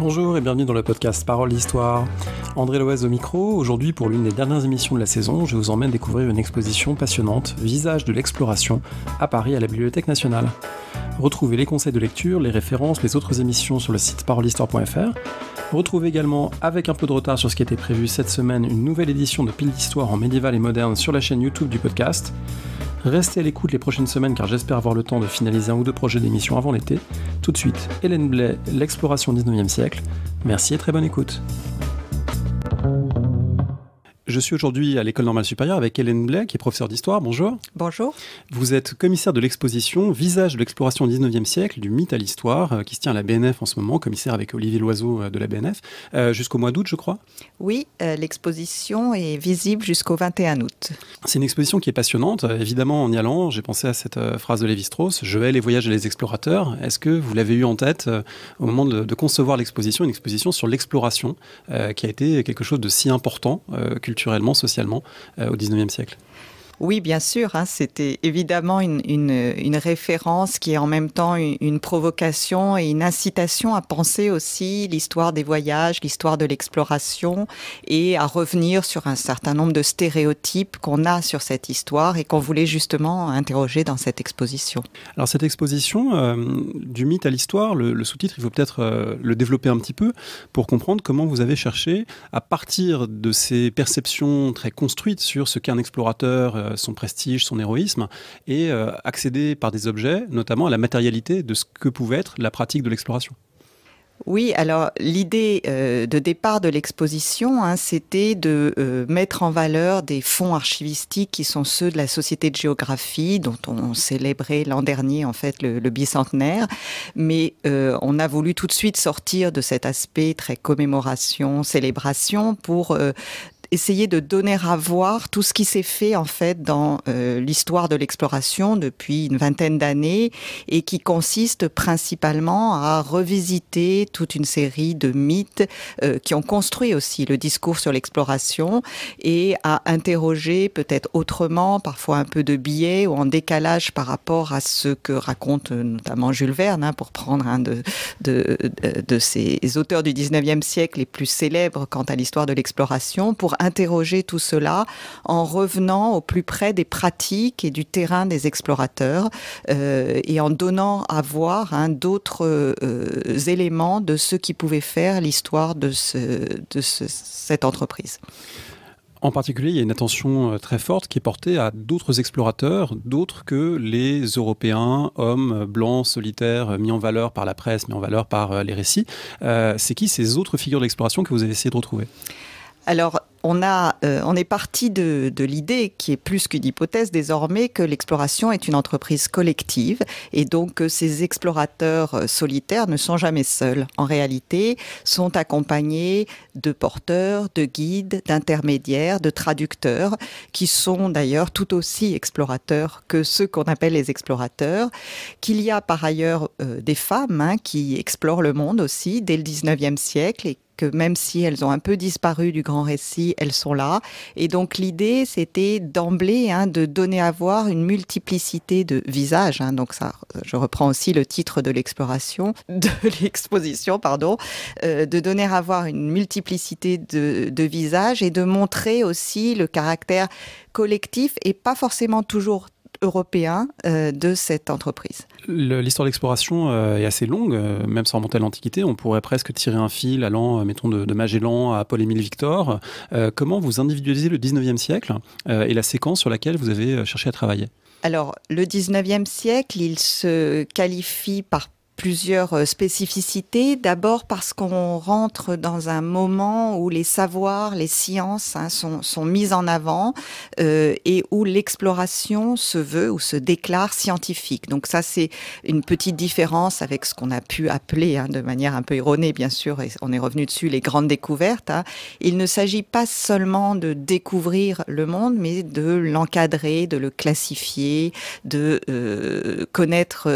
Bonjour et bienvenue dans le podcast Parole d'Histoire. André Loise au micro. Aujourd'hui, pour l'une des dernières émissions de la saison, je vous emmène découvrir une exposition passionnante, Visage de l'exploration, à Paris à la Bibliothèque nationale. Retrouvez les conseils de lecture, les références, les autres émissions sur le site parolehistoire.fr. Retrouvez également, avec un peu de retard sur ce qui était prévu cette semaine, une nouvelle édition de Pile d'Histoire en médiéval et moderne sur la chaîne YouTube du podcast. Restez à l'écoute les prochaines semaines car j'espère avoir le temps de finaliser un ou deux projets d'émission avant l'été. Tout de suite, Hélène Blais, l'exploration 19e siècle. Merci et très bonne écoute. Je suis aujourd'hui à l'École normale supérieure avec Hélène Blais, qui est professeure d'histoire. Bonjour. Bonjour. Vous êtes commissaire de l'exposition Visage de l'exploration du 19e siècle, du mythe à l'histoire, euh, qui se tient à la BNF en ce moment, commissaire avec Olivier Loiseau euh, de la BNF, euh, jusqu'au mois d'août, je crois. Oui, l'exposition est visible jusqu'au 21 août. C'est une exposition qui est passionnante. Évidemment, en y allant, j'ai pensé à cette phrase de Lévi-Strauss Je vais les voyages et les explorateurs. Est-ce que vous l'avez eu en tête au moment de concevoir l'exposition, une exposition sur l'exploration, qui a été quelque chose de si important culturellement culturellement, socialement euh, au XIXe siècle. Oui, bien sûr. Hein, c'était évidemment une, référence qui est en même temps une, provocation et une incitation à penser aussi l'histoire des voyages, l'histoire de l'exploration et à revenir sur un certain nombre de stéréotypes qu'on a sur cette histoire et qu'on voulait justement interroger dans cette exposition. Alors cette exposition euh, du mythe à l'histoire, le, sous-titre, il faut peut-être euh, le développer un petit peu pour comprendre comment vous avez cherché à partir de ces perceptions très construites sur ce qu'est un explorateur, euh, euh, son prestige, son héroïsme, et euh, accéder par des objets, notamment à la matérialité de ce que pouvait être la pratique de l'exploration. Oui, alors l'idée euh, de départ de l'exposition, hein, c'était de mettre en valeur des fonds archivistiques qui sont ceux de la Société de géographie, dont on célébrait l'an dernier en fait le, bicentenaire. Mais on a voulu tout de suite sortir de cet aspect très commémoration, célébration, pour essayer de donner à voir tout ce qui s'est fait en fait dans euh, l'histoire de l'exploration depuis une vingtaine d'années et qui consiste principalement à revisiter toute une série de mythes euh, qui ont construit aussi le discours sur l'exploration et à interroger peut-être autrement, parfois un peu de biais ou en décalage par rapport à ce que raconte euh, notamment Jules Verne, hein, pour prendre un de, de, de, de ces auteurs du 19e siècle les plus célèbres quant à l'histoire de l'exploration, pour interroger tout cela en revenant au plus près des pratiques et du terrain des explorateurs euh, et en donnant à voir hein, d'autres euh, éléments de ce qui pouvait faire l'histoire de, cette entreprise. En particulier, il y a une attention euh, très forte qui est portée à d'autres explorateurs, d'autres que les Européens, hommes blancs, solitaires, mis en valeur par la presse, mis en valeur par les récits. c'est qui ces autres figures d'exploration que vous avez essayé de retrouver alors, on, a, euh, on est parti de, l'idée, qui est plus qu'une hypothèse désormais, que l'exploration est une entreprise collective et donc que ces explorateurs euh, solitaires ne sont jamais seuls. En réalité, sont accompagnés de porteurs, de guides, d'intermédiaires, de traducteurs, qui sont d'ailleurs tout aussi explorateurs que ceux qu'on appelle les explorateurs, qu'il y a par ailleurs euh, des femmes hein, qui explorent le monde aussi dès le 19e siècle et même si elles ont un peu disparu du grand récit, elles sont là. Et donc l'idée, c'était d'emblée hein, de donner à voir une multiplicité de visages. Hein. donc ça, euh, je reprends aussi le titre de l'exploration, de l'exposition, pardon, euh, de donner à voir une multiplicité de, de visages et de montrer aussi le caractère collectif et pas forcément toujours européen euh, de cette entreprise. L'histoire d'exploration euh, est assez longue, euh, même sans remonter à l'Antiquité. On pourrait presque tirer un fil allant, mettons, de, de Magellan à Paul-Émile Victor. comment vous individualisez le 19e siècle et la séquence sur laquelle vous avez cherché à travailler alors, le 19e siècle, il se qualifie par plusieurs euh, spécificités. D'abord parce qu'on rentre dans un moment où les savoirs, les sciences hein, sont, sont mises en avant euh, et où l'exploration se veut ou se déclare scientifique. Donc ça, c'est une petite différence avec ce qu'on a pu appeler, hein, de manière un peu erronée bien sûr, et on est revenu dessus, les grandes découvertes. Hein. Il ne s'agit pas seulement de découvrir le monde, mais de l'encadrer, de le classifier, de euh, connaître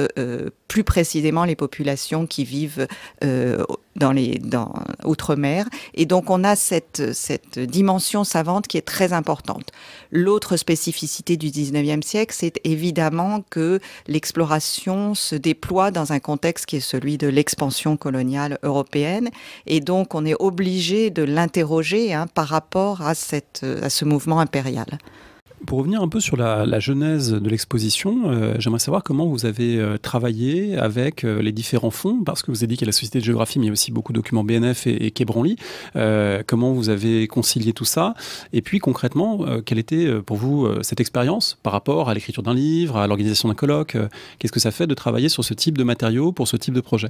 plus précisément les populations qui vivent euh, dans les dans outre-mer et donc on a cette cette dimension savante qui est très importante. L'autre spécificité du 19e siècle, c'est évidemment que l'exploration se déploie dans un contexte qui est celui de l'expansion coloniale européenne et donc on est obligé de l'interroger hein, par rapport à cette à ce mouvement impérial. Pour revenir un peu sur la, genèse de l'exposition, euh, j'aimerais savoir comment vous avez euh, travaillé avec euh, les différents fonds, parce que vous avez dit qu'il y a la Société de géographie, mais il y a aussi beaucoup de documents BNF et, et comment vous avez concilié tout ça Et puis concrètement, quelle était pour vous cette expérience par rapport à l'écriture d'un livre, à l'organisation d'un colloque Qu'est-ce que ça fait de travailler sur ce type de matériaux pour ce type de projet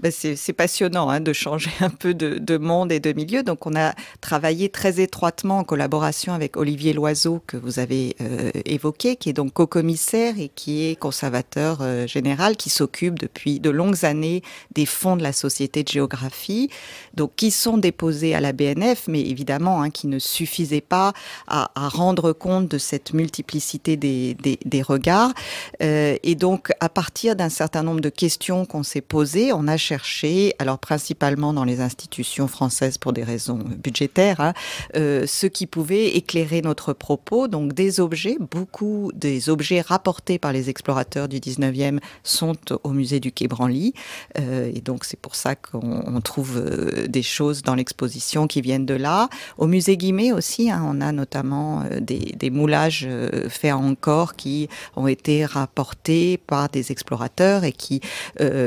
bah, c'est passionnant hein, de changer un peu de, monde et de milieu. Donc on a travaillé très étroitement en collaboration avec Olivier Loiseau que vous avez euh, évoqué, qui est donc co-commissaire et qui est conservateur euh, général, qui s'occupe depuis de longues années des fonds de la Société de géographie, donc qui sont déposés à la BNF, mais évidemment hein, qui ne suffisaient pas à, rendre compte de cette multiplicité des, regards. Euh, et donc à partir d'un certain nombre de questions qu'on s'est posées, on a alors principalement dans les institutions françaises pour des raisons budgétaires, hein, euh, ce qui pouvait éclairer notre propos. Donc des objets, beaucoup des objets rapportés par les explorateurs du 19e sont au musée du Quai Branly. Euh, et donc c'est pour ça qu'on trouve euh, des choses dans l'exposition qui viennent de là. Au musée Guimet aussi, hein, on a notamment des, moulages faits en corps qui ont été rapportés par des explorateurs et qui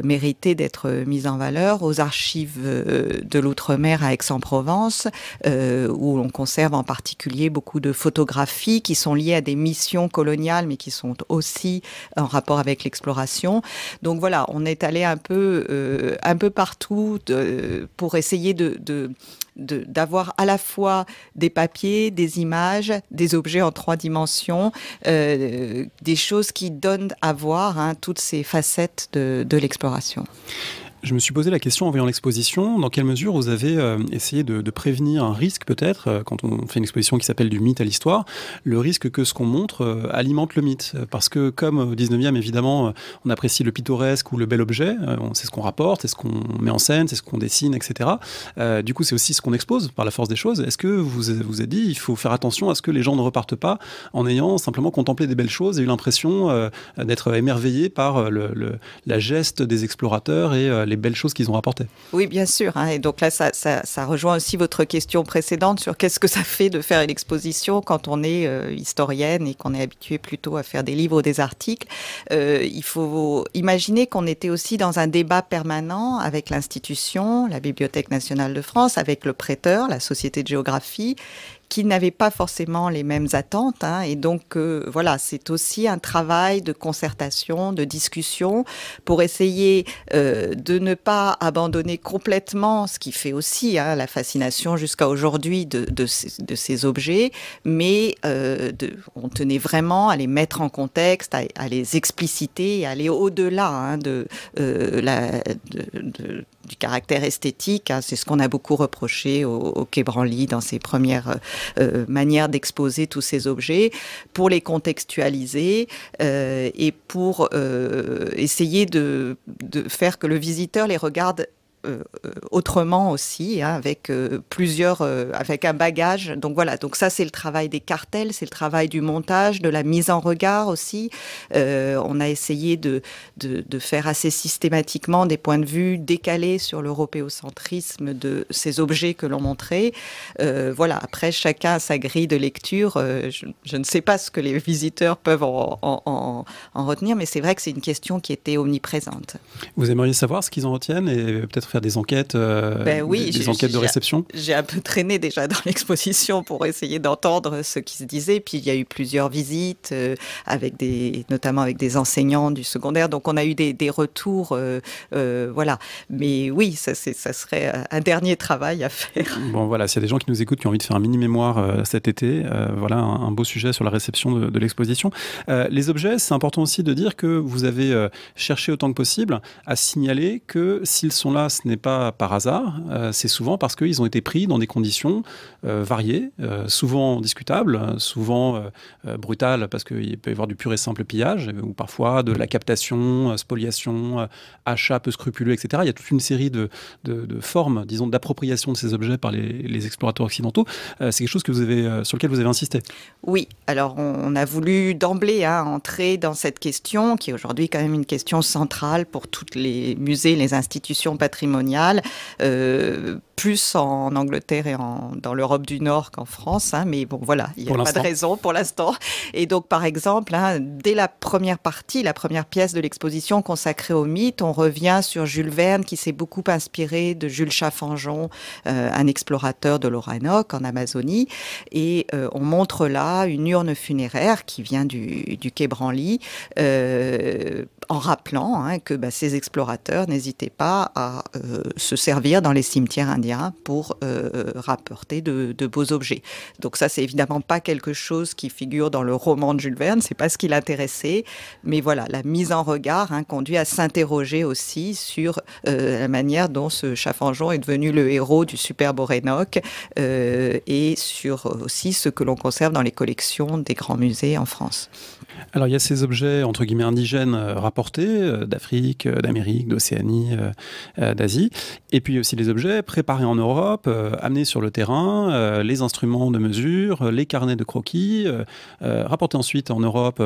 méritaient d'être mis mise en valeur, aux archives euh, de l'outre-mer à Aix-en-Provence, euh, où l'on conserve en particulier beaucoup de photographies qui sont liées à des missions coloniales, mais qui sont aussi en rapport avec l'exploration. Donc voilà, on est allé un peu, euh, un peu partout pour essayer de, d'avoir à la fois des papiers, des images, des objets en trois dimensions, des choses qui donnent à voir hein, toutes ces facettes de, de l'exploration. Je me suis posé la question en voyant l'exposition, dans quelle mesure vous avez euh, essayé de, prévenir un risque peut-être, euh, quand on fait une exposition qui s'appelle du mythe à l'histoire, le risque que ce qu'on montre euh, alimente le mythe. Parce que comme au 19e, évidemment, on apprécie le pittoresque ou le bel objet, c'est ce qu'on rapporte, c'est ce qu'on met en scène, c'est ce qu'on dessine, etc. du coup, c'est aussi ce qu'on expose par la force des choses. Est-ce que vous vous êtes dit, il faut faire attention à ce que les gens ne repartent pas en ayant simplement contemplé des belles choses et eu l'impression d'être émerveillé par le, la geste des explorateurs et les belles choses qu'ils ont apportées. Oui, bien sûr. Hein. et donc là, ça, rejoint aussi votre question précédente sur qu'est-ce que ça fait de faire une exposition quand on est euh, historienne et qu'on est habitué plutôt à faire des livres ou des articles. Euh, il faut imaginer qu'on était aussi dans un débat permanent avec l'institution, la Bibliothèque nationale de France, avec le prêteur, la Société de géographie, qui n'avaient pas forcément les mêmes attentes. Hein. et donc, euh, voilà, c'est aussi un travail de concertation, de discussion, pour essayer euh, de ne pas abandonner complètement ce qui fait aussi hein, la fascination jusqu'à aujourd'hui de, ces objets, mais euh, de, on tenait vraiment à les mettre en contexte, à, les expliciter, aller au-delà hein, de, la, de du caractère esthétique. Hein, c'est ce qu'on a beaucoup reproché au, au dans ses premières euh, euh, manières d'exposer tous ces objets, pour les contextualiser euh, et pour essayer de, de, faire que le visiteur les regarde euh, euh, autrement aussi, hein, avec euh, plusieurs, avec un bagage. Donc voilà, donc ça c'est le travail des cartels, c'est le travail du montage, de la mise en regard aussi. on a essayé de, de, faire assez systématiquement des points de vue décalés sur l'européocentrisme de ces objets que l'on montrait. voilà, après, chacun a sa grille de lecture. je, ne sais pas ce que les visiteurs peuvent en retenir, mais c'est vrai que c'est une question qui était omniprésente. Vous aimeriez savoir ce qu'ils en retiennent et peut-être faire des enquêtes, euh, ben des, enquêtes de réception J'ai un peu traîné déjà dans l'exposition pour essayer d'entendre ce qui se disait. Puis il y a eu plusieurs visites, euh, avec des, notamment avec des enseignants du secondaire. Donc on a eu des, des retours. Euh, voilà. Mais oui, ça, ça serait un dernier travail à faire. Bon, voilà, s'il y a des gens qui nous écoutent qui ont envie de faire un mini-mémoire cet été, voilà un, beau sujet sur la réception de, de l'exposition. les objets, c'est important aussi de dire que vous avez cherché autant que possible à signaler que s'ils sont là, ce ce n'est pas par hasard, euh, c'est souvent parce qu'ils ont été pris dans des conditions euh, variées, euh, souvent discutables, souvent brutales, parce qu'il peut y avoir du pur et simple pillage, ou parfois de la captation, spoliation, achat peu scrupuleux, etc. Il y a toute une série de, formes, disons, d'appropriation de ces objets par les, explorateurs occidentaux. c'est quelque chose que vous avez, sur lequel vous avez insisté. Oui, alors on, a voulu d'emblée hein, entrer dans cette question, qui est aujourd'hui quand même une question centrale pour tous les musées, les institutions patrimoniales patrimoniale. Euh, plus en Angleterre et en, dans l'Europe du Nord qu'en France, hein, mais bon voilà, il n'y a pas de raison pour l'instant. Et donc par exemple, hein, dès la première partie, la première pièce de l'exposition consacrée au mythe, on revient sur Jules Verne qui s'est beaucoup inspiré de Jules Chaffanjon, euh, un explorateur de l'Oranoque en Amazonie, et euh, on montre là une urne funéraire qui vient du, du Quai Branly, euh, en rappelant hein, que bah, ces explorateurs n'hésitaient pas à se servir dans les cimetières indiens pour euh, euh, rapporter de, beaux objets. Donc ça, c'est évidemment pas quelque chose qui figure dans le roman de Jules Verne, c'est pas ce qui l'intéressait, mais voilà, la mise en regard hein, conduit à s'interroger aussi sur euh, la manière dont ce Chaffanjon est devenu le héros du superbe Orénoque et sur aussi ce que l'on conserve dans les collections des grands musées en France. Alors il y a ces objets entre guillemets indigènes rapportés d'Afrique, d'Amérique, d'Océanie, d'Asie, et puis aussi les objets préparés et en Europe, euh, amener sur le terrain euh, les instruments de mesure, euh, les carnets de croquis, rapporter ensuite en Europe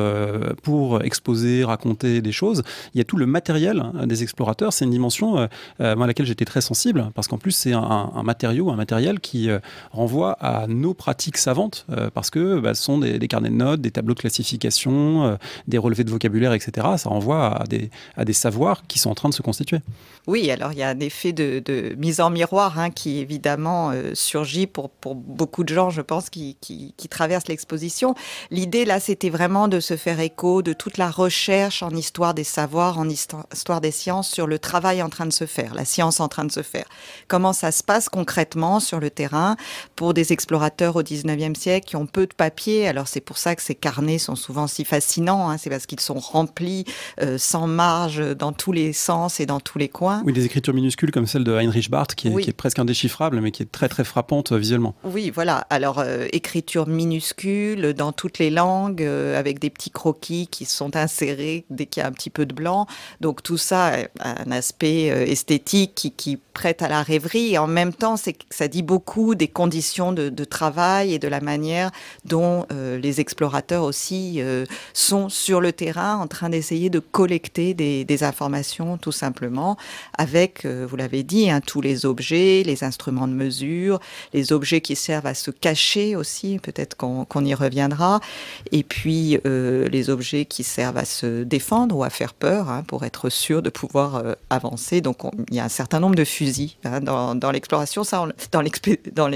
pour exposer, raconter des choses. Il y a tout le matériel hein, des explorateurs. C'est une dimension à laquelle j'étais très sensible parce qu'en plus c'est un, matériau, un matériel qui renvoie à nos pratiques savantes parce que bah, ce sont des, carnets de notes, des tableaux de classification, des relevés de vocabulaire, etc. Ça renvoie à des, à des savoirs qui sont en train de se constituer. Oui, alors il y a un effet de mise en miroir qui évidemment euh, surgit pour, pour, beaucoup de gens, je pense, qui, qui, traversent l'exposition. L'idée là, c'était vraiment de se faire écho de toute la recherche en histoire des savoirs, en histoire des sciences, sur le travail en train de se faire, la science en train de se faire. Comment ça se passe concrètement sur le terrain pour des explorateurs au 19e siècle qui ont peu de papier. Alors c'est pour ça que ces carnets sont souvent si fascinants, hein. c'est parce qu'ils sont remplis euh, sans marge dans tous les sens et dans tous les coins. Oui, des écritures minuscules comme celle de Heinrich Barth qui est, qui est presque indéchiffrable, mais qui est très très frappante euh, visuellement. Oui, voilà. Alors, euh, écriture minuscule euh, dans toutes les langues, avec des petits croquis qui sont insérés dès qu'il y a un petit peu de blanc. Donc tout ça un aspect esthétique qui, qui prête à la rêverie. Et en même temps, c'est ça dit beaucoup des conditions de, travail et de la manière dont euh, les explorateurs aussi euh, sont sur le terrain en train d'essayer de collecter des, informations tout simplement avec, euh, vous l'avez dit, hein, tous les objets, les instruments de mesure, les objets qui servent à se cacher aussi, peut-être qu'on y reviendra, et puis les objets qui servent à se défendre ou à faire peur hein, pour être sûr de pouvoir avancer. Donc il y a un certain nombre de fusils. Hein, dans, l'exploration, ça, dans,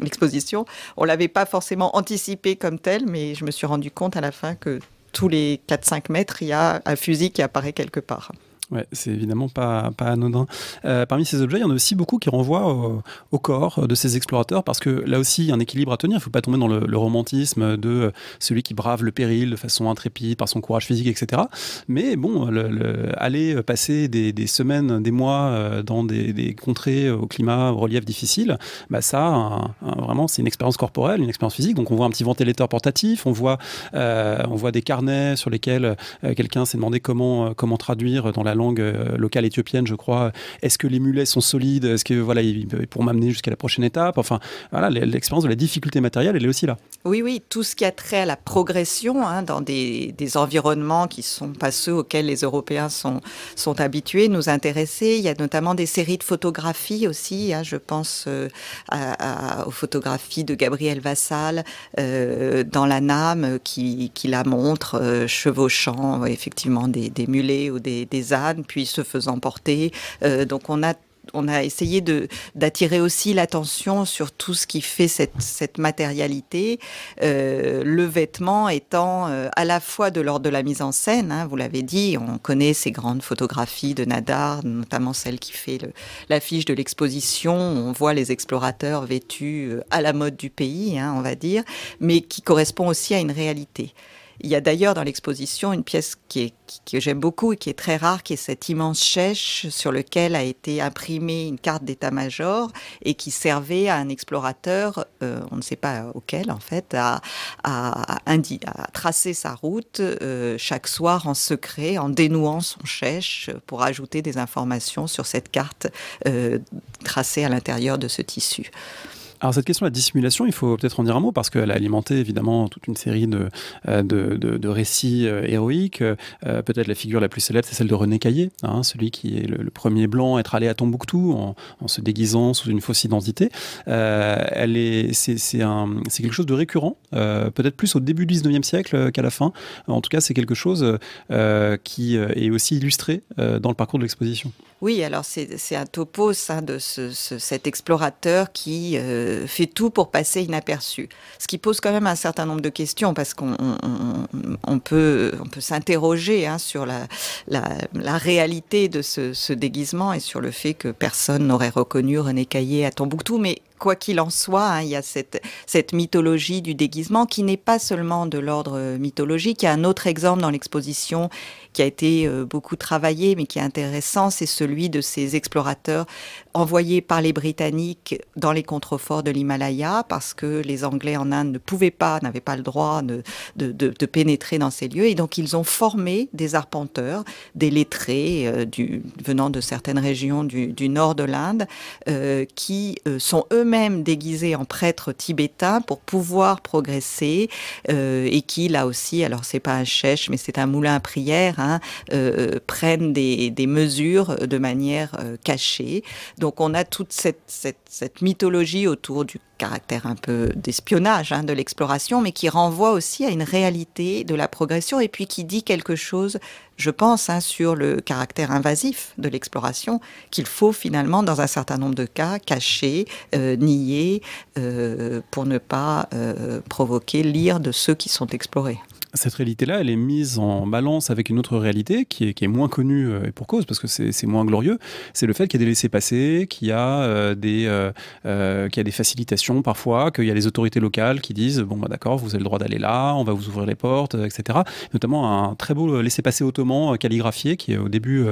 l'exposition. On l'avait pas forcément anticipé comme tel, mais je me suis rendu compte à la fin que tous les 4-5 mètres, il y a un fusil qui apparaît quelque part. Ouais, c'est évidemment pas, pas anodin. Euh, parmi ces objets, il y en a aussi beaucoup qui renvoient au, corps de ces explorateurs, parce que là aussi, il y a un équilibre à tenir. Il ne faut pas tomber dans le, romantisme de euh, celui qui brave le péril de façon intrépide, par son courage physique, etc. Mais bon, le, aller passer des, semaines, des mois euh, dans des, contrées au climat, au relief difficile, bah ça, vraiment, c'est une expérience corporelle, une expérience physique. Donc on voit un petit ventilateur portatif, on voit, on voit des carnets sur lesquels quelqu'un s'est demandé comment, comment traduire dans la langue euh, locale éthiopienne, je crois. Est-ce que les mulets sont solides Est-ce que voilà, pour m'amener jusqu'à la prochaine étape Enfin, voilà, l'expérience de la difficulté matérielle, elle est aussi là. Oui, oui, tout ce qui a trait à la progression hein, dans des, environnements qui sont pas ceux auxquels les Européens sont, sont habitués, nous intéresser. Il y a notamment des séries de photographies aussi. Hein, je pense euh, aux photographies de Gabriel Vassal euh, dans la NAM qui, la montre chevauchant effectivement des, mulets ou des, des puis se faisant porter. Euh, donc on a essayé d'attirer aussi l'attention sur tout ce qui fait cette, matérialité, euh, le vêtement étant euh, à la fois de l'ordre de la mise en scène, hein, vous l'avez dit, on connaît ces grandes photographies de Nadar, notamment celle qui fait l'affiche de l'exposition, on voit les explorateurs vêtus à la mode du pays, hein, on va dire, mais qui correspond aussi à une réalité. Il y a d'ailleurs dans l'exposition une pièce qui que j'aime beaucoup et qui est très rare, qui est cette immense chèche sur laquelle a été imprimée une carte d'état-major et qui servait à un explorateur, euh, on ne sait pas auquel en fait, à, à, à, tracer sa route euh, chaque soir en secret, en dénouant son chèche pour ajouter des informations sur cette carte euh, tracée à l'intérieur de ce tissu. Alors cette question de la dissimulation, il faut peut-être en dire un mot parce qu'elle a alimenté évidemment toute une série de, euh, de, récits euh, héroïques. Euh, peut-être la figure la plus célèbre, c'est celle de René Caillé, hein, celui qui est le, premier blanc à être allé à Tombouctou en, se déguisant sous une fausse identité. elle est, c'est, c'est, quelque chose de récurrent, peut-être plus au début du 19e siècle qu'à la fin. En tout cas, c'est quelque chose qui est aussi illustré dans le parcours de l'exposition. Oui, alors c'est, c'est un topo hein, de ce, cet explorateur qui fait tout pour passer inaperçu. Ce qui pose quand même un certain nombre de questions parce qu'on peut, s'interroger hein, sur la, réalité de ce, déguisement et sur le fait que personne n'aurait reconnu René Caillé à Tombouctou. Mais quoi qu'il en soit, hein, il y a cette, cette mythologie du déguisement qui n'est pas seulement de l'ordre euh, mythologique. Il y a un autre exemple dans l'exposition qui a été euh, beaucoup travaillé, mais qui est intéressant, c'est celui de ces explorateurs envoyés par les Britanniques dans les contreforts de l'Himalaya, parce que les Anglais en Inde ne pouvaient pas, n'avaient pas le droit de, pénétrer dans ces lieux, et donc ils ont formé des arpenteurs, des lettrés euh, du, venant de certaines régions du, nord de l'Inde, qui sont eux-mêmes même déguisé en prêtre tibétain pour pouvoir progresser euh, et qui là aussi, alors c'est pas un chèche mais c'est un moulin à prière, hein, euh, euh, prennent des, mesures de manière cachée. Donc on a toute cette mythologie autour du caractère un peu d'espionnage hein, de l'exploration, mais qui renvoie aussi à une réalité de la progression et puis qui dit quelque chose, je pense, hein, sur le caractère invasif de l'exploration qu'il faut finalement, dans un certain nombre de cas, cacher, euh, nier, euh, pour ne pas euh, provoquer l'ire de ceux qui sont explorés cette réalité-là, elle est mise en balance avec une autre réalité qui est, moins connue euh, et pour cause, parce que c'est moins glorieux. C'est le fait qu'il y a des laissés-passer, qu'il y, a euh, des, euh, a des facilitations parfois, qu'il y a les autorités locales qui disent bon, bah, d'accord, vous avez le droit d'aller là, on va vous ouvrir les portes, etc. Notamment un très beau laissé passer ottoman calligraphié qui est au début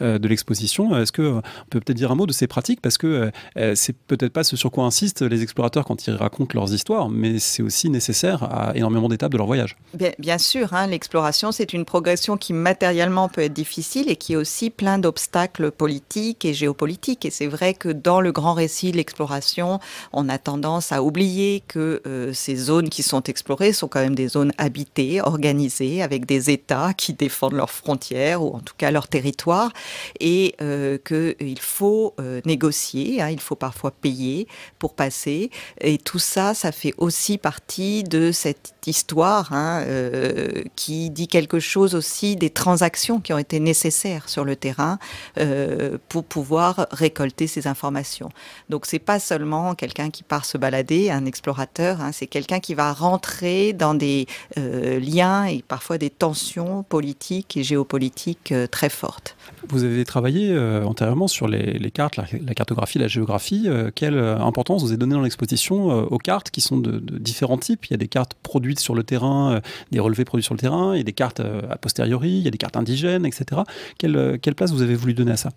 de l'exposition. Est-ce qu'on peut peut-être dire un mot de ces pratiques Parce que c'est peut-être pas ce sur quoi insistent les explorateurs quand ils racontent leurs histoires, mais c'est aussi nécessaire à énormément d'étapes de leur voyage. bien bien sûr, hein, l'exploration, c'est une progression qui matériellement peut être difficile et qui est aussi plein d'obstacles politiques et géopolitiques. Et c'est vrai que dans le grand récit de l'exploration, on a tendance à oublier que euh, ces zones qui sont explorées sont quand même des zones habitées, organisées, avec des États qui défendent leurs frontières ou en tout cas leur territoire, et euh, qu'il euh, faut négocier, hein, il faut parfois payer pour passer. Et tout ça, ça fait aussi partie de cette histoire hein, euh, qui dit quelque chose aussi des transactions qui ont été nécessaires sur le terrain euh, pour pouvoir récolter ces informations. Donc c'est pas seulement quelqu'un qui part se balader, un explorateur, hein, c'est quelqu'un qui va rentrer dans des euh, liens et parfois des tensions politiques et géopolitiques très fortes. Vous avez travaillé antérieurement sur les, cartes, la, cartographie, la géographie. quelle importance vous avez donnée dans l'exposition aux cartes qui sont de, de, différents types Il y a des cartes produites sur le terrain, des relevés produits sur le terrain, il y a des cartes euh, a posteriori, il y a des cartes indigènes, etc. Quelle, euh, quelle place vous avez voulu donner à ça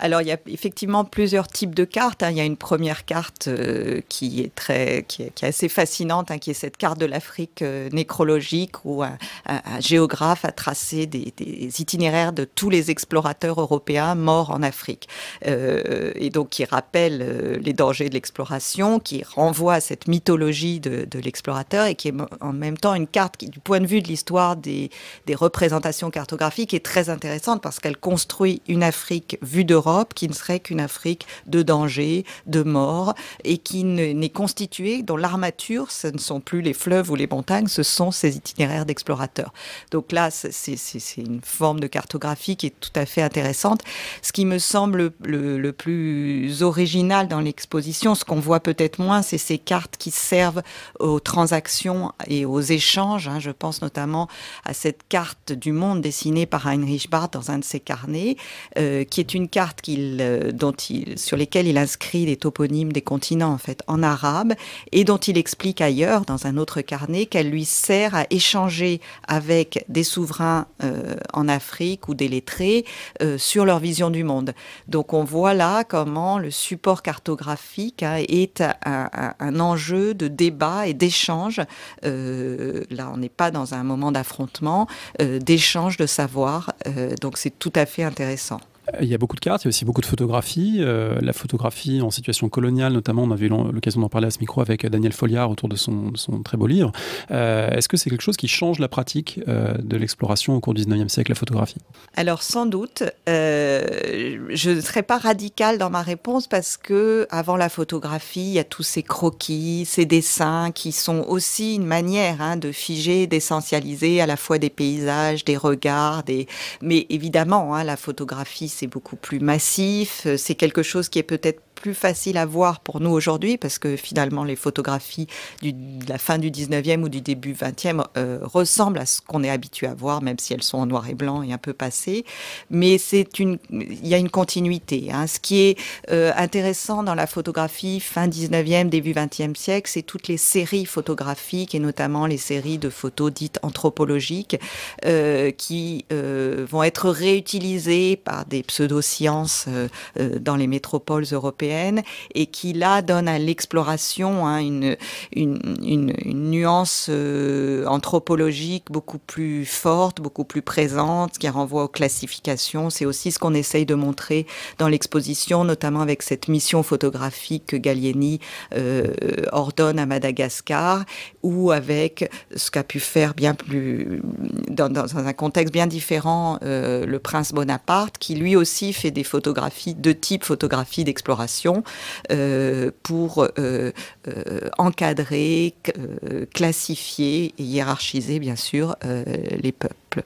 alors il y a effectivement plusieurs types de cartes. Hein. Il y a une première carte euh, qui est très, qui est, assez fascinante, hein, qui est cette carte de l'Afrique euh, nécrologique où un, géographe a tracé des, itinéraires de tous les explorateurs européens morts en Afrique, euh, et donc qui rappelle les dangers de l'exploration, qui renvoie à cette mythologie de, l'explorateur et qui est en même temps une carte qui, du point de vue de l'histoire des, des représentations cartographiques, est très intéressante parce qu'elle construit une Afrique vue de qui ne serait qu'une Afrique de danger, de mort, et qui n'est constituée, dont l'armature, ce ne sont plus les fleuves ou les montagnes, ce sont ces itinéraires d'explorateurs. Donc là, c'est une forme de cartographie qui est tout à fait intéressante. Ce qui me semble le, plus original dans l'exposition, ce qu'on voit peut-être moins, c'est ces cartes qui servent aux transactions et aux échanges. Hein. Je pense notamment à cette carte du monde dessinée par Heinrich Barth dans un de ses carnets, euh, qui est une carte euh, dont sur lesquelles il inscrit des toponymes des continents en fait en arabe et dont il explique ailleurs dans un autre carnet qu'elle lui sert à échanger avec des souverains euh, en Afrique ou des lettrés euh, sur leur vision du monde. Donc on voit là comment le support cartographique hein, est un, enjeu de débat et d'échange. là on n'est pas dans un moment d'affrontement, d'échange de savoir. donc c'est tout à fait intéressant. Il y a beaucoup de cartes, il y a aussi beaucoup de photographies. Euh, la photographie en situation coloniale, notamment, on avait eu l'occasion d'en parler à ce micro avec Daniel Folliard autour de son, très beau livre. Euh, est-ce que c'est quelque chose qui change la pratique euh, de l'exploration au cours du 19e siècle, la photographie Alors, sans doute. je ne serai pas radicale dans ma réponse parce que, avant la photographie, il y a tous ces croquis, ces dessins qui sont aussi une manière hein, de figer, d'essentialiser à la fois des paysages, des regards, des... mais évidemment, hein, la photographie c'est beaucoup plus massif, euh, c'est quelque chose qui est peut-être plus facile à voir pour nous aujourd'hui parce que finalement les photographies du, de la fin du 19e ou du début 20e euh, ressemblent à ce qu'on est habitué à voir, même si elles sont en noir et blanc et un peu passées. Mais c'est une, il y a une continuité. Hein. Ce qui est euh, intéressant dans la photographie fin 19e, début 20e siècle, c'est toutes les séries photographiques et notamment les séries de photos dites anthropologiques euh, qui vont être réutilisées par des pseudosciences dans les métropoles européennes et qui là donne à l'exploration hein, une, une, une, nuance euh, anthropologique beaucoup plus forte, beaucoup plus présente, qui renvoie aux classifications. C'est aussi ce qu'on essaye de montrer dans l'exposition, notamment avec cette mission photographique que Gallieni euh, ordonne à Madagascar, ou avec ce qu'a pu faire bien plus dans, un contexte bien différent euh, le prince Bonaparte, qui lui aussi fait des photographies de type photographie d'exploration euh, pour euh, euh, encadrer, classifier et hiérarchiser bien sûr les peuples.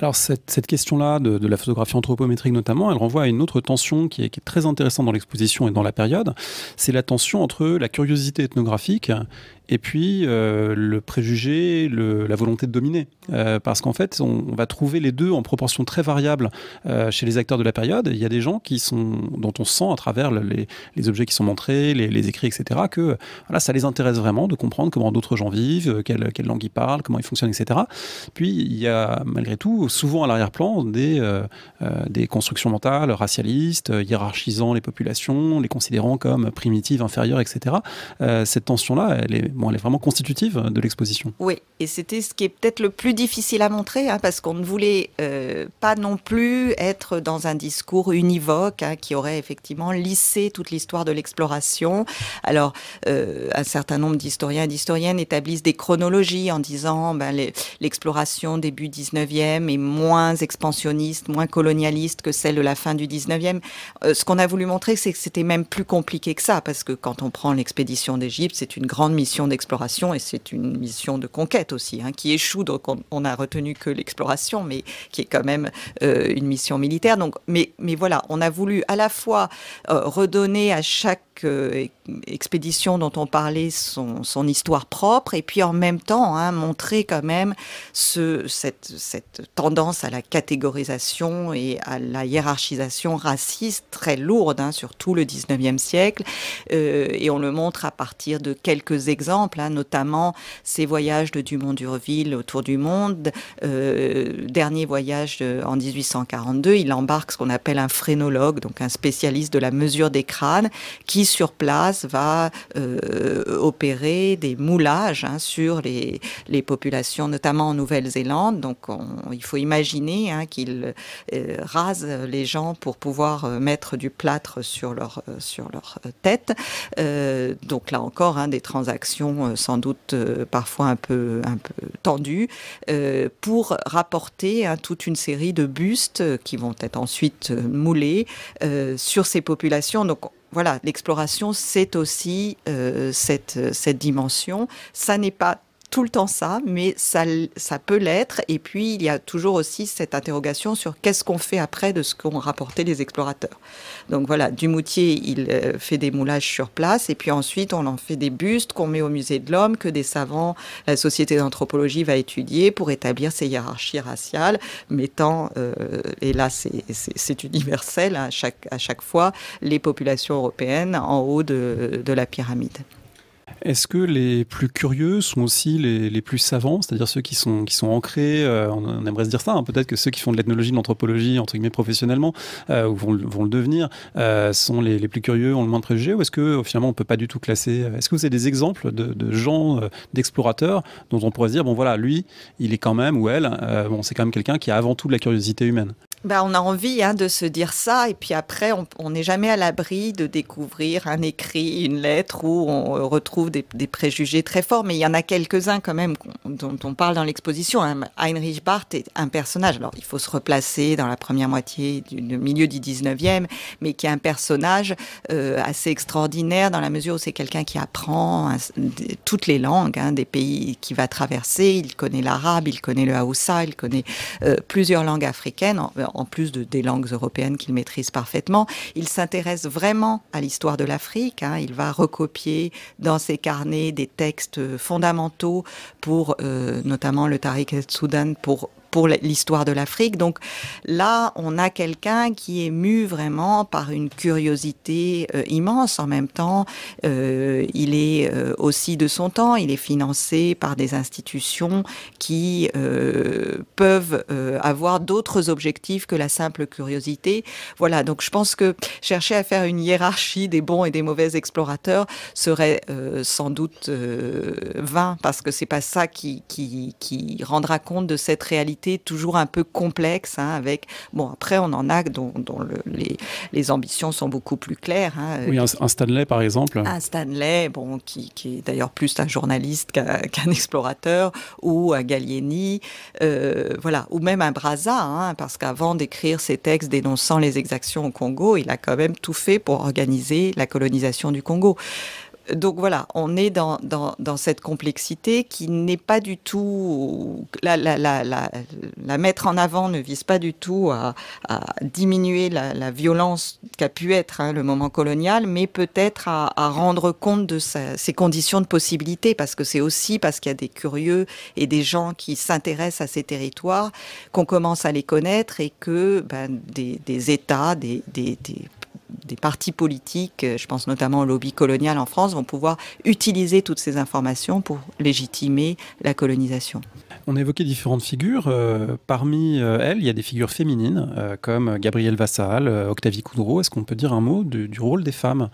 Alors cette, question-là de, la photographie anthropométrique notamment, elle renvoie à une autre tension qui est, qui est très intéressante dans l'exposition et dans la période, c'est la tension entre la curiosité ethnographique et puis euh, le préjugé, la volonté de dominer. Euh, parce qu'en fait, on, va trouver les deux en proportion très variable euh, chez les acteurs de la période. Il y a des gens qui sont, dont on sent à travers les, objets qui sont montrés, les, écrits, etc., que voilà, ça les intéresse vraiment de comprendre comment d'autres gens vivent, quelle, langue ils parlent, comment ils fonctionnent, etc. Puis il y a malgré tout souvent à l'arrière-plan des, des constructions mentales, racialistes, hiérarchisant les populations, les considérant comme primitives, inférieures, etc. cette tension-là, elle est elle est vraiment constitutive euh, de l'exposition. Oui, et c'était ce qui est peut-être le plus difficile à montrer, hein, parce qu'on ne voulait euh, pas non plus être dans un discours univoque hein, qui aurait effectivement lissé toute l'histoire de l'exploration. Alors, euh, un certain nombre d'historiens et d'historiennes établissent des chronologies en disant ben, l'exploration début 19e est moins expansionniste, moins colonialiste que celle de la fin du 19e. ce qu'on a voulu montrer, c'est que c'était même plus compliqué que ça, parce que quand on prend l'expédition d'Égypte, c'est une grande mission d'exploration et c'est une mission de conquête aussi, hein, qui échoue. Donc on, a retenu que l'exploration, mais qui est quand même euh, une mission militaire. Donc, mais, mais voilà, on a voulu à la fois euh, redonner à chaque chaque expédition dont on parlait son, son, histoire propre, et puis en même temps hein, montrer quand même ce, cette, tendance à la catégorisation et à la hiérarchisation raciste très lourde, hein, surtout le 19e siècle, euh, et on le montre à partir de quelques exemples, hein, notamment ces voyages de Dumont-Durville autour du monde, euh, dernier voyage en 1842, il embarque ce qu'on appelle un phrénologue, donc un spécialiste de la mesure des crânes, qui sur place va euh, opérer des moulages hein, sur les, populations, notamment en Nouvelle-Zélande. Donc il faut imaginer qu'ils hein, qu'il euh, rase les gens pour pouvoir euh, mettre du plâtre sur leur, sur leur tête. donc là encore, hein, des transactions sans doute parfois un peu, un peu tendues pour rapporter toute une série de bustes qui vont être ensuite moulés sur ces populations. Donc voilà, l'exploration, c'est aussi euh, cette, euh, cette dimension. Ça n'est pas tout le temps ça, mais ça, peut l'être. Et puis, il y a toujours aussi cette interrogation sur qu'est-ce qu'on fait après de ce qu'ont rapporté les explorateurs. Donc voilà, Dumoutier, il euh, fait des moulages sur place, et puis ensuite, on en fait des bustes qu'on met au musée de l'homme, que des savants, la société d'anthropologie va étudier pour établir ces hiérarchies raciales, mettant, euh, et là, c'est universel à chaque, fois, les populations européennes en haut de la pyramide. Est-ce que les plus curieux sont aussi les, plus savants, c'est-à-dire ceux qui sont, qui sont ancrés, euh, on, aimerait se dire ça, hein, peut-être que ceux qui font de l'ethnologie, de l'anthropologie, entre guillemets, professionnellement, euh, ou vont, vont, le devenir, euh, sont les, plus curieux, ont le moins de préjugés, ou est-ce que finalement on peut pas du tout classer Est-ce que vous avez des exemples de, gens, d'explorateurs, dont on pourrait se dire, bon voilà, lui, il est quand même, ou elle, bon, c'est quand même quelqu'un qui a avant tout de la curiosité humaine bah, on a envie hein, de se dire ça, et puis après, on n'est jamais à l'abri de découvrir un écrit, une lettre, où on euh, retrouve des, des préjugés très forts, mais il y en a quelques-uns quand même dont on parle dans l'exposition. Hein. Heinrich Barth est un personnage, alors il faut se replacer dans la première moitié du, milieu du 19e, mais qui est un personnage euh, assez extraordinaire dans la mesure où c'est quelqu'un qui apprend toutes les langues hein, des pays qu'il va traverser, il connaît l'arabe, il connaît le haoussa, il connaît euh, plusieurs langues africaines en plus de, des langues européennes qu'il maîtrise parfaitement. Il s'intéresse vraiment à l'histoire de l'Afrique. Hein. Il va recopier dans ses carnets des textes fondamentaux pour euh, notamment le Tariq el-Soudan pour pour l'histoire de l'Afrique. Donc là, on a quelqu'un qui est mu vraiment par une curiosité euh, immense. En même temps, euh, il est euh, aussi de son temps. Il est financé par des institutions qui peuvent avoir d'autres objectifs que la simple curiosité. Voilà. Donc je pense que chercher à faire une hiérarchie des bons et des mauvais explorateurs serait sans doute vain parce que c'est pas ça qui, qui, qui rendra compte de cette réalité toujours un peu complexe, hein, avec bon après on en a dont, les, ambitions sont beaucoup plus claires. Hein. oui, un, Stanley par exemple. Un Stanley, bon qui, est d'ailleurs plus un journaliste qu'un explorateur ou un Gallieni, euh, voilà, ou même un Brazza hein, parce qu'avant d'écrire ses textes dénonçant les exactions au Congo, il a quand même tout fait pour organiser la colonisation du Congo donc voilà, on est dans, cette complexité qui n'est pas du tout. La, mettre en avant ne vise pas du tout à, diminuer la, violence qu'a pu être hein, le moment colonial, mais peut-être à, rendre compte de ces conditions de possibilité, parce que c'est aussi parce qu'il y a des curieux et des gens qui s'intéressent à ces territoires qu'on commence à les connaître et que ben, des, États, des des partis politiques, euh, je pense notamment au lobby colonial en France, vont pouvoir utiliser toutes ces informations pour légitimer la colonisation. On a évoqué différentes figures. Euh, parmi euh, elles, il y a des figures féminines comme Gabrielle Vassal, Octavie Coudreau. Est-ce qu'on peut dire un mot du, rôle des femmes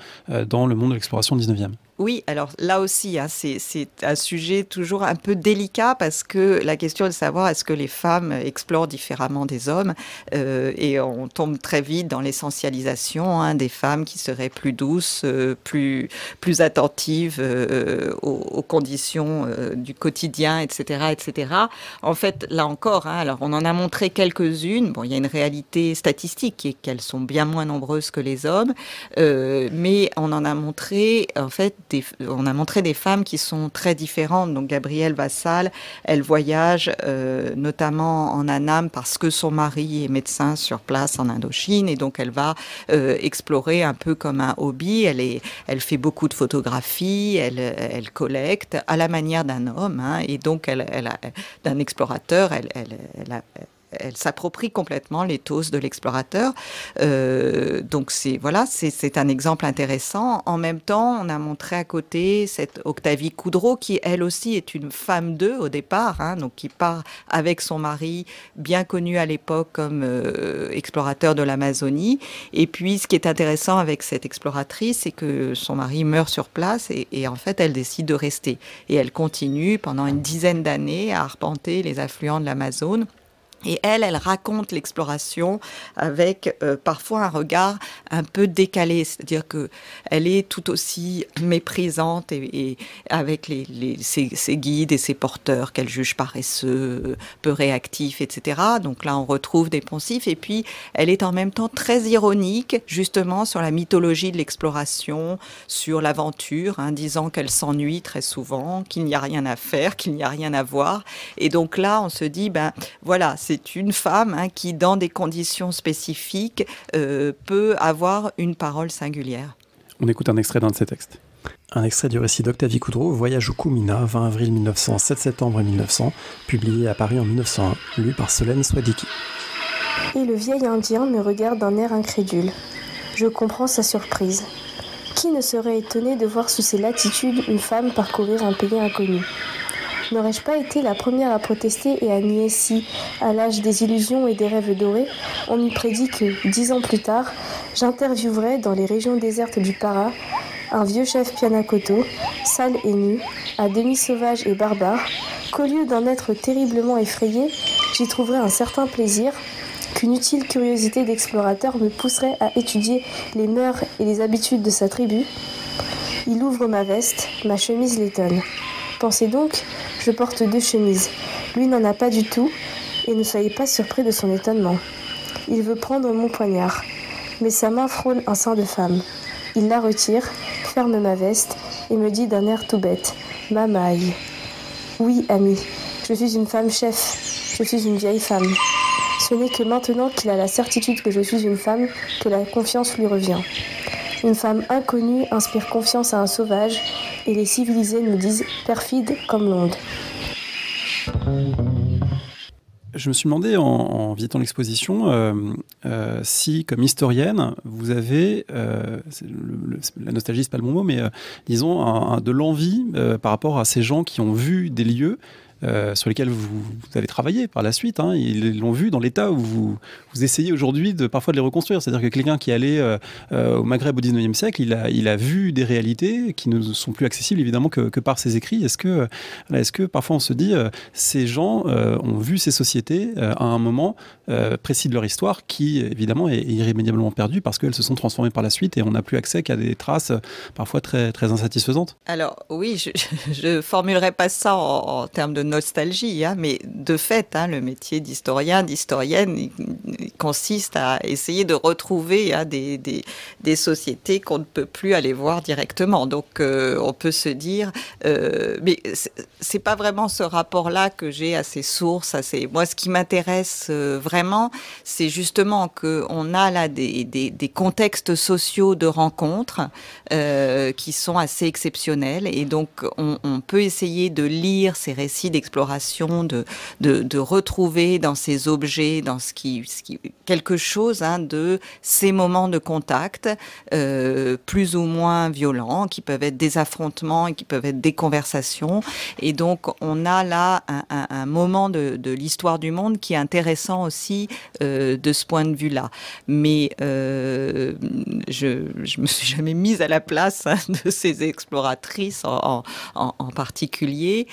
dans le monde de l'exploration 19e oui, alors là aussi, hein, c'est un sujet toujours un peu délicat parce que la question de savoir est-ce que les femmes explorent différemment des hommes euh, et on tombe très vite dans l'essentialisation hein, des femmes qui seraient plus douces, euh, plus, plus attentives euh, aux, conditions du quotidien, etc., etc. En fait, là encore, hein, alors on en a montré quelques-unes. Bon, il y a une réalité statistique qui est qu'elles sont bien moins nombreuses que les hommes, mais on en a montré en fait on a montré des femmes qui sont très différentes. Donc Gabrielle Vassal, elle voyage euh, notamment en Annam parce que son mari est médecin sur place en Indochine et donc elle va euh, explorer un peu comme un hobby. Elle, fait beaucoup de photographies, elle, collecte à la manière d'un homme hein. et donc d'un explorateur. Elle, elle s'approprie complètement les l'éthos de l'explorateur. Euh, donc c'est voilà, c'est un exemple intéressant. En même temps, on a montré à côté cette Octavie Coudreau qui elle aussi est une femme d'eux au départ, hein, donc qui part avec son mari, bien connu à l'époque comme euh, explorateur de l'Amazonie. Et puis ce qui est intéressant avec cette exploratrice, c'est que son mari meurt sur place et, et en fait elle décide de rester. Et elle continue pendant une dizaine d'années à arpenter les affluents de l'Amazone et elle, elle raconte l'exploration avec euh, parfois un regard un peu décalé, c'est-à-dire que elle est tout aussi méprisante et, avec les, ses, guides et ses porteurs qu'elle juge paresseux, peu réactifs, etc. Donc là, on retrouve des poncifs. Et puis, elle est en même temps très ironique, justement, sur la mythologie de l'exploration, sur l'aventure, en hein, disant qu'elle s'ennuie très souvent, qu'il n'y a rien à faire, qu'il n'y a rien à voir. Et donc là, on se dit, ben voilà, c'est une femme hein, qui, dans des conditions spécifiques, euh, peut avoir une parole singulière. On écoute un extrait d'un de ses textes. Un extrait du récit d'Octavie Coudreau, Voyage au Kumina, 20 avril 1900, 7 septembre 1900, publié à Paris en 1901, lu par Solène Swadiki. Et le vieil Indien me regarde d'un air incrédule. Je comprends sa surprise. Qui ne serait étonné de voir sous ces latitudes une femme parcourir un pays inconnu N'aurais-je pas été la première à protester et à nier si, à l'âge des illusions et des rêves dorés, on me prédit que, dix ans plus tard, j'interviewerais dans les régions désertes du Para un vieux chef Pianakoto, sale et nu, à demi sauvage et barbare, qu'au lieu d'en être terriblement effrayé, j'y trouverais un certain plaisir, qu'une utile curiosité d'explorateur me pousserait à étudier les mœurs et les habitudes de sa tribu. Il ouvre ma veste, ma chemise l'étonne. Pensez donc, je porte deux chemises. Lui n'en a pas du tout, et ne soyez pas surpris de son étonnement. Il veut prendre mon poignard, mais sa main frôle un sein de femme. Il la retire, ferme ma veste, et me dit d'un air tout bête Mamaï. Oui, ami, je suis une femme chef, je suis une vieille femme. Ce n'est que maintenant qu'il a la certitude que je suis une femme que la confiance lui revient. Une femme inconnue inspire confiance à un sauvage et les civilisés nous disent perfide comme l'onde. Je me suis demandé en, visitant l'exposition euh, euh, si, comme historienne, vous avez, euh, la nostalgie, c'est pas le bon mot, mais disons, de l'envie par rapport à ces gens qui ont vu des lieux euh, sur lesquels vous, avez travaillé par la suite. Hein. Ils l'ont vu dans l'état où vous, vous essayez aujourd'hui de parfois de les reconstruire. C'est-à-dire que quelqu'un qui allait euh, euh, au Maghreb au 19e siècle, il a, il a vu des réalités qui ne sont plus accessibles évidemment que, par ses écrits. Est-ce que, est que parfois on se dit, ces gens ont vu ces sociétés à un moment précis de leur histoire qui évidemment est irrémédiablement perdue parce qu'elles se sont transformées par la suite et on n'a plus accès qu'à des traces parfois très, très insatisfaisantes Alors oui, je ne formulerai pas ça en, en termes de nostalgie, hein, mais de fait, hein, le métier d'historien, d'historienne, consiste à essayer de retrouver hein, des, sociétés qu'on ne peut plus aller voir directement. Donc, euh, on peut se dire, euh, Mais mais c'est pas vraiment ce rapport-là que j'ai à ces sources, à Moi, ce qui m'intéresse euh, vraiment, c'est justement que on a là des, contextes sociaux de rencontres qui sont assez exceptionnels, et donc on, on peut essayer de lire ces récits d'exploration, de, de, retrouver dans ces objets, dans ce qui, ce qui quelque chose hein, de ces moments de contact euh, plus ou moins violents, qui peuvent être des affrontements et qui peuvent être des conversations. Et donc on a là un, moment de, l'histoire du monde qui est intéressant aussi euh, de ce point de vue-là. Mais euh, je, je me suis jamais mise à la place hein, de ces exploratrices en, particulier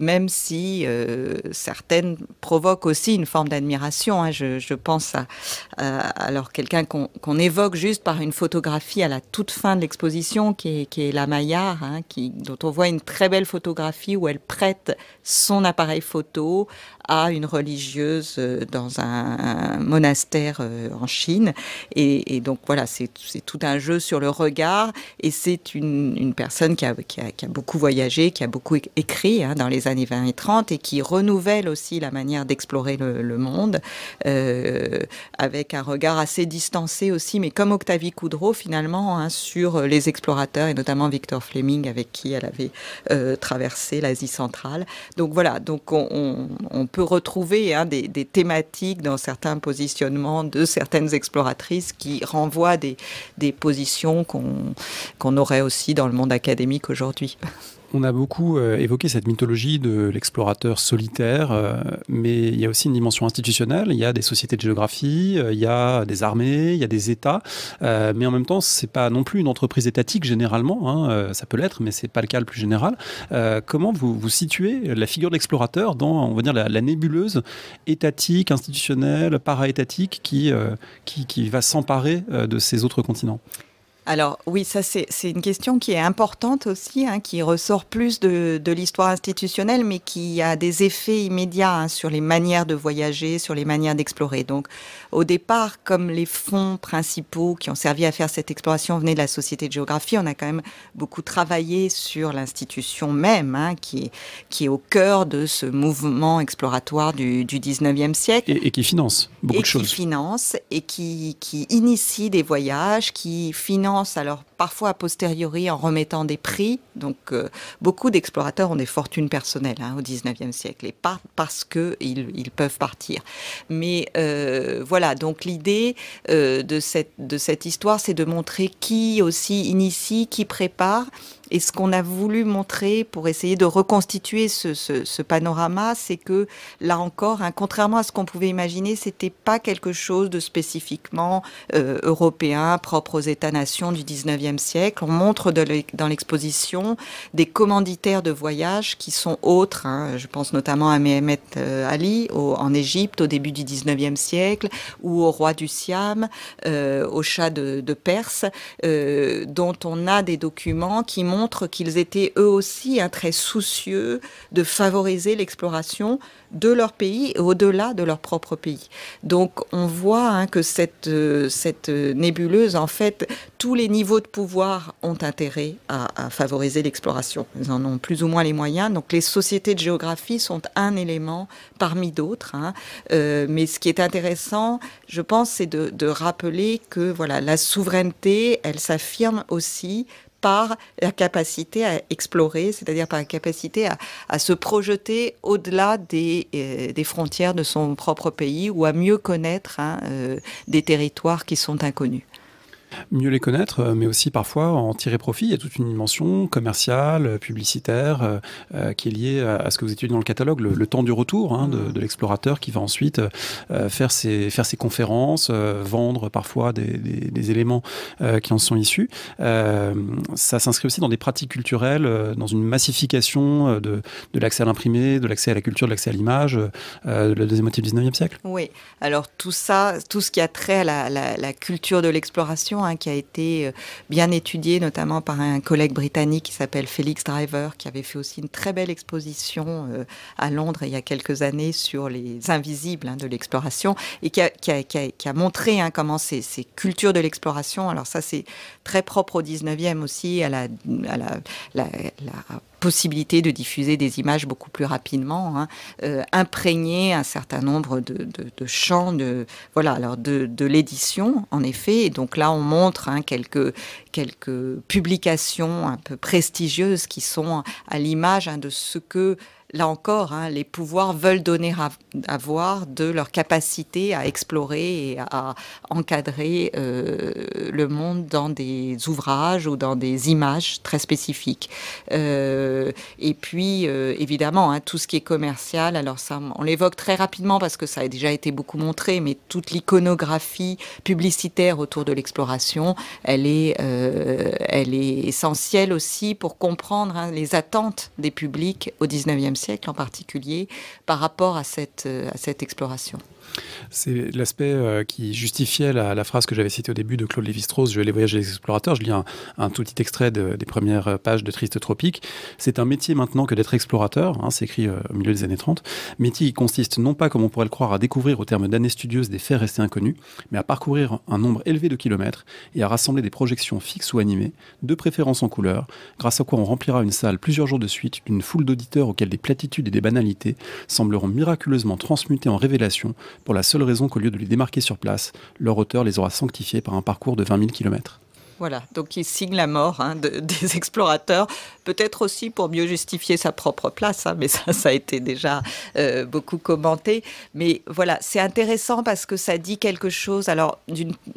même si euh, certaines provoquent aussi une forme d'admiration. Hein. Je, pense à, alors quelqu'un qu'on évoque juste par une photographie à la toute fin de l'exposition, qui est, la Maillard, hein, dont on voit une très belle photographie où elle prête son appareil photo à une religieuse euh, dans un, monastère euh, en Chine. Et, donc voilà, c'est tout un jeu sur le regard. Et c'est une, personne qui a, beaucoup voyagé, qui a beaucoup écrit hein, dans les années 20 et 30 et qui renouvelle aussi la manière d'explorer le, monde euh, avec un regard assez distancé aussi, mais comme Octavie Coudreau finalement hein, sur les explorateurs et notamment Victor Fleming avec qui elle avait traversé l'Asie centrale. Donc voilà, donc on peut retrouver hein, des, thématiques dans certains positionnements de certaines exploratrices qui renvoient des, positions qu'on aurait aussi dans le monde académique aujourd'hui. On a beaucoup euh, évoqué cette mythologie de l'explorateur solitaire, euh, mais il y a aussi une dimension institutionnelle. Il y a des sociétés de géographie, euh, il y a des armées, il y a des États, mais en même temps, ce n'est pas non plus une entreprise étatique généralement. Hein, ça peut l'être, mais ce n'est pas le cas le plus général. comment vous, situez la figure de l'explorateur dans, va la, nébuleuse étatique, institutionnelle, para-étatique qui va s'emparer de ces autres continents alors oui, ça c'est une question qui est importante aussi, hein, qui ressort plus de, l'histoire institutionnelle, mais qui a des effets immédiats hein, sur les manières de voyager, sur les manières d'explorer. Donc au départ, comme les fonds principaux qui ont servi à faire cette exploration venaient de la Société de géographie, on a quand même beaucoup travaillé sur l'institution même, hein, qui, est, qui est au cœur de ce mouvement exploratoire du, du 19e siècle. Et, qui finance beaucoup de choses. Et Qui finance et qui, qui initie des voyages, qui finance alors parfois a posteriori en remettant des prix. Donc euh, beaucoup d'explorateurs ont des fortunes personnelles hein, au 19e siècle et pas parce que ils, peuvent partir. Mais euh, voilà, donc l'idée euh, de, cette, de cette histoire, c'est de montrer qui aussi initie, qui prépare. Et ce qu'on a voulu montrer pour essayer de reconstituer ce, panorama, c'est que là encore, hein, contrairement à ce qu'on pouvait imaginer, c'était pas quelque chose de spécifiquement européen, propre aux États-nations du 19e siècle. On montre dans l'exposition des commanditaires de voyage qui sont autres. Hein. Je pense notamment à Mehmet euh, Ali en Égypte au début du 19e siècle ou au roi du Siam, euh, au chat de, Perse, euh, dont on a des documents qui montrent qu'ils étaient eux aussi hein, très soucieux de favoriser l'exploration de leur pays et au-delà de leur propre pays. Donc on voit hein, que cette, cette nébuleuse, en fait, tous les niveaux de pouvoir ont intérêt à, favoriser l'exploration. Ils en ont plus ou moins les moyens. Donc les sociétés de géographie sont un élément parmi d'autres. Hein. Euh, mais ce qui est intéressant, je pense, c'est de, rappeler que voilà, la souveraineté, elle s'affirme aussi par la capacité à explorer, c'est-à-dire par la capacité à, se projeter au-delà euh, des, frontières de son propre pays ou à mieux connaître hein, euh, des territoires qui sont inconnus mieux les connaître, euh, mais aussi parfois en tirer profit. Il y a toute une dimension commerciale, euh, publicitaire, euh, qui est liée à ce que vous étudiez dans le catalogue, le, temps du retour hein, mm. de, l'explorateur qui va ensuite faire, ses, faire ses conférences, vendre parfois des, éléments qui en sont issus. ça s'inscrit aussi dans des pratiques culturelles, dans une massification de, l'accès à l'imprimé, de l'accès à la culture, de l'accès à l'image, la deuxième moitié du 19e siècle. Oui, alors tout ça, tout ce qui a trait à la culture de l'exploration, Hein, qui a été euh, bien étudiée, notamment par un collègue britannique qui s'appelle Felix Driver, qui avait fait aussi une très belle exposition euh, à Londres il y a quelques années sur les invisibles hein, de l'exploration et qui a, montré hein, comment ces, cultures de l'exploration, alors ça c'est très propre au 19e aussi, à la, la possibilité de diffuser des images beaucoup plus rapidement, hein. euh, imprégner un certain nombre de, champs de voilà alors de, l'édition en effet. Et donc là, on montre hein, quelques quelques publications un peu prestigieuses qui sont à l'image hein, de ce que là encore, hein, les pouvoirs veulent donner à, voir de leur capacité à explorer et à, encadrer euh, le monde dans des ouvrages ou dans des images très spécifiques. Euh, et puis, euh, évidemment, hein, tout ce qui est commercial, alors ça, on l'évoque très rapidement parce que ça a déjà été beaucoup montré, mais toute l'iconographie publicitaire autour de l'exploration, elle est, essentielle aussi pour comprendre hein, les attentes des publics au 19e siècle en particulier par rapport à cette, euh, à cette exploration. C'est l'aspect euh, qui justifiait la, phrase que j'avais citée au début de Claude Lévi-Strauss, Je vais les voyager des explorateurs. Je lis un, tout petit extrait des premières euh, pages de Triste Tropique. C'est un métier maintenant que d'être explorateur, hein, c'est écrit euh, au milieu des années 30. Métier qui consiste non pas, comme on pourrait le croire, à découvrir au terme d'années studieuses des faits restés inconnus, mais à parcourir un nombre élevé de kilomètres et à rassembler des projections fixes ou animées, de préférence en couleur, grâce à quoi on remplira une salle plusieurs jours de suite d'une foule d'auditeurs auxquels des platitudes et des banalités sembleront miraculeusement transmutées en révélations pour la seule raison qu'au lieu de les démarquer sur place, leur auteur les aura sanctifiés par un parcours de 20 000 km. Voilà, donc il signe la mort hein, des explorateurs, peut-être aussi pour mieux justifier sa propre place, hein, mais ça, ça a été déjà euh, beaucoup commenté. Mais voilà, c'est intéressant parce que ça dit quelque chose alors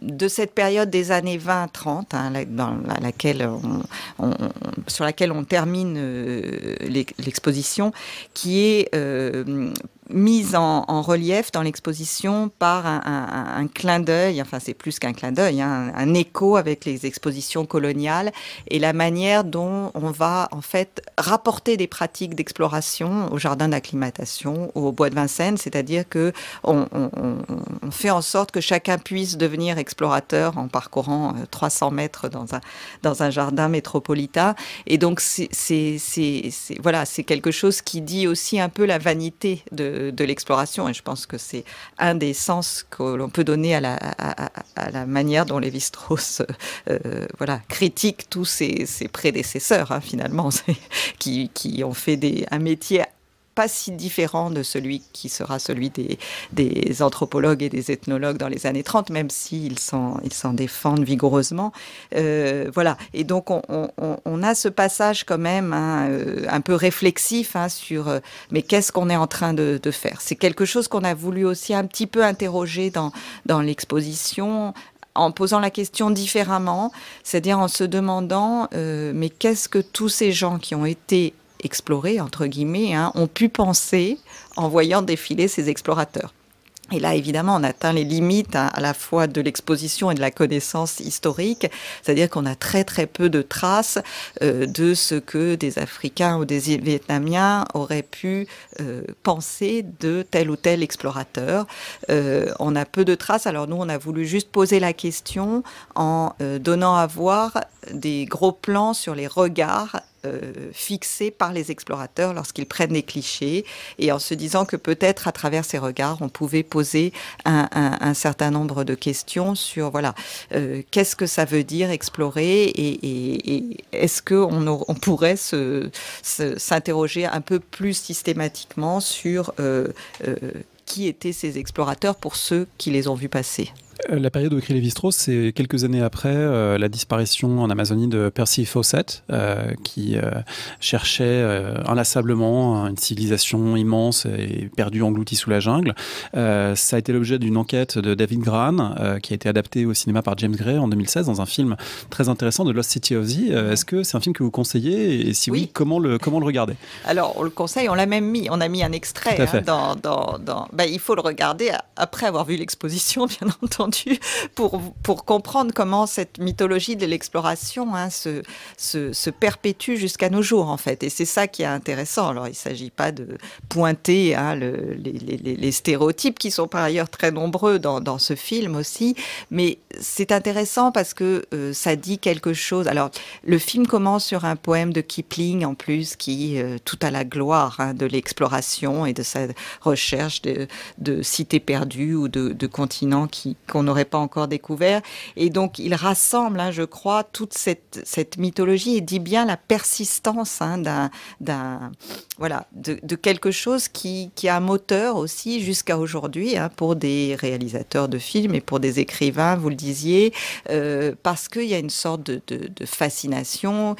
de cette période des années 20-30, hein, dans laquelle sur laquelle on termine euh, l'exposition, qui est euh, mise en, relief dans l'exposition par un, clin d'œil, enfin c'est plus qu'un clin d'œil, hein, un, écho avec les expositions coloniales et la manière dont on va en fait rapporter des pratiques d'exploration au jardin d'acclimatation, au bois de Vincennes, c'est-à-dire que on, fait en sorte que chacun puisse devenir explorateur en parcourant 300 euh, mètres dans un, dans un jardin métropolitain et donc c'est voilà c'est quelque chose qui dit aussi un peu la vanité de, de, l'exploration. Et je pense que c'est un des sens que l'on peut donner à la, manière dont les strauss euh, euh, voilà, critique tous ses, prédécesseurs, hein, finalement, qui, ont fait des, un métier pas si différent de celui qui sera celui des, anthropologues et des ethnologues dans les années 30, même s'ils s'en, ils s'en défendent vigoureusement. Euh, voilà. Et donc, on, a ce passage quand même hein, euh, un peu réflexif hein, sur euh, mais qu'est-ce qu'on est en train de, faire C'est quelque chose qu'on a voulu aussi un petit peu interroger dans, dans l'exposition, en posant la question différemment, c'est-à-dire en se demandant mais qu'est-ce que tous ces gens qui ont été explorés, entre guillemets, hein, ont pu penser en voyant défiler ces explorateurs. Et là, évidemment, on atteint les limites hein, à la fois de l'exposition et de la connaissance historique, c'est-à-dire qu'on a très très peu de traces euh, de ce que des Africains ou des Vietnamiens auraient pu euh, penser de tel ou tel explorateur. Euh, on a peu de traces, alors nous, on a voulu juste poser la question en donnant à voir des gros plans sur les regards euh, fixés par les explorateurs lorsqu'ils prennent des clichés et en se disant que peut-être à travers ces regards, on pouvait poser un, certain nombre de questions sur voilà euh, qu'est-ce que ça veut dire explorer et, est-ce qu'on pourrait s'interroger un peu plus systématiquement sur euh, qui étaient ces explorateurs pour ceux qui les ont vus passer. Euh, la période où écrit Les strauss c'est quelques années après euh, la disparition en Amazonie de Percy Fawcett, euh, qui cherchait inlassablement une civilisation immense et perdue engloutie sous la jungle. ça a été l'objet d'une enquête de David Graham, qui a été adaptée au cinéma par James Gray en 2016 dans un film très intéressant de Lost City of Z. Est-ce que c'est un film que vous conseillez Et si oui, comment, le, comment le regarder Alors, on le conseille, on l'a même mis, on a mis un extrait. Hein, dans, ben, il faut le regarder après avoir vu l'exposition, bien entendu pour, pour comprendre comment cette mythologie de l'exploration hein, se, se, perpétue jusqu'à nos jours, en fait. Et c'est ça qui est intéressant. Alors, il ne s'agit pas de pointer hein, les, stéréotypes qui sont par ailleurs très nombreux dans, ce film aussi, mais c'est intéressant parce que euh, ça dit quelque chose. Alors, le film commence sur un poème de Kipling, en plus, qui, euh, tout à la gloire hein, de l'exploration et de sa recherche de, cités perdues ou de, de continents qui, qu'on n'aurait pas encore découvert. Et donc, il rassemble, hein, je crois, toute cette, cette, mythologie et dit bien la persistance hein, d'un, voilà, de, quelque chose qui, a un moteur aussi jusqu'à aujourd'hui hein, pour des réalisateurs de films et pour des écrivains, vous le disiez, euh, parce qu'il y a une sorte de fascination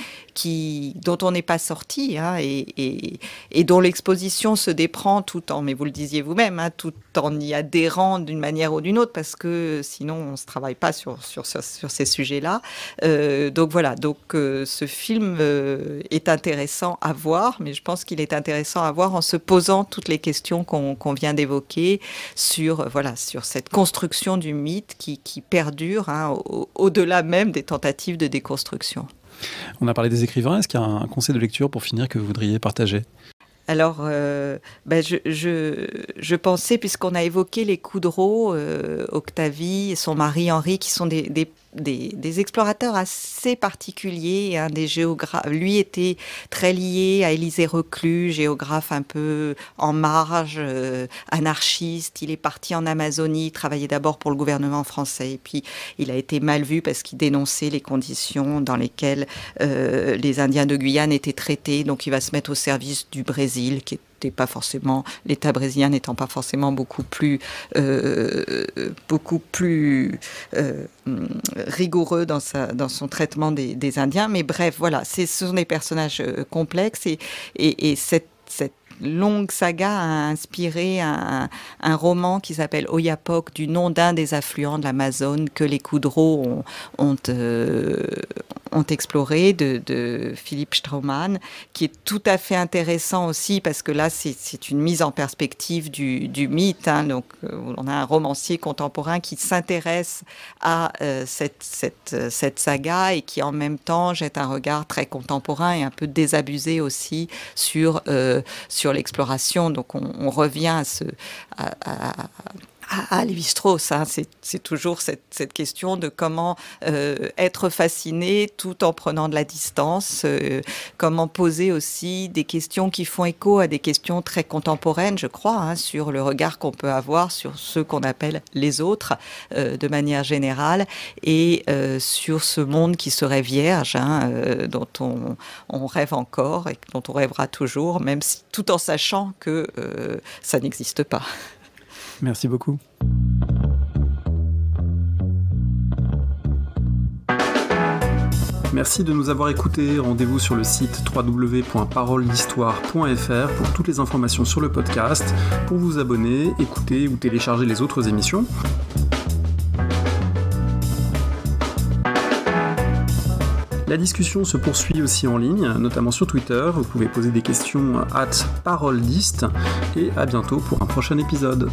dont on n'est pas sorti hein, et, dont l'exposition se déprend tout en, mais vous le disiez vous-même, hein, tout en y adhérant d'une manière ou d'une autre, parce que sinon on ne se travaille pas sur, ces sujets-là. Euh, donc voilà, donc euh, ce film euh, est intéressant à voir, mais je pense qu'il est intéressant à voir en se posant toutes les questions qu'on vient d'évoquer sur, voilà, sur cette construction du mythe qui, perdure hein, au-delà même des tentatives de déconstruction. On a parlé des écrivains. Est-ce qu'il y a un conseil de lecture pour finir que vous voudriez partager alors, euh, ben, je, pensais, puisqu'on a évoqué les Coudreaux, euh, Octavie et son mari Henri, qui sont des, des des, explorateurs assez particuliers, un hein, des géographes. Lui était très lié à Élisée Reclus, géographe un peu en marge, euh, anarchiste. Il est parti en Amazonie, travaillait d'abord pour le gouvernement français, et puis il a été mal vu parce qu'il dénonçait les conditions dans lesquelles euh, les Indiens de Guyane étaient traités. Donc il va se mettre au service du Brésil, qui est n'était pas forcément, l'État brésilien n'étant pas forcément beaucoup plus, euh, beaucoup plus euh, rigoureux dans, sa, dans son traitement des, Indiens. Mais bref, voilà, ce sont des personnages euh, complexes et, et, cette longue saga a inspiré un, roman qui s'appelle Oyapok, du nom d'un des affluents de l'Amazone que les Coudreaux ont, euh, ont, exploré, de, Philippe Straumann, qui est tout à fait intéressant aussi, parce que là, c'est une mise en perspective du, du mythe. Hein. donc, euh, on a un romancier contemporain qui s'intéresse à euh, cette, cette, cette saga et qui, en même temps, jette un regard très contemporain et un peu désabusé aussi sur, euh, sur l'exploration. Donc on, revient à ce, à, ah, Lévi-Strauss. Hein. C'est toujours cette, question de comment euh, être fasciné tout en prenant de la distance, euh, comment poser aussi des questions qui font écho à des questions très contemporaines, je crois, hein, sur le regard qu'on peut avoir sur ceux qu'on appelle les autres euh, de manière générale et sur ce monde qui serait vierge, hein, dont on, on, rêve encore et dont on rêvera toujours, même tout en sachant que ça n'existe pas. Merci beaucoup. Merci de nous avoir écoutés. Rendez-vous sur le site www.paroledhistoire.fr pour toutes les informations sur le podcast, pour vous abonner, écouter ou télécharger les autres émissions. La discussion se poursuit aussi en ligne, notamment sur Twitter. Vous pouvez poser des questions à euh, parole et à bientôt pour un prochain épisode.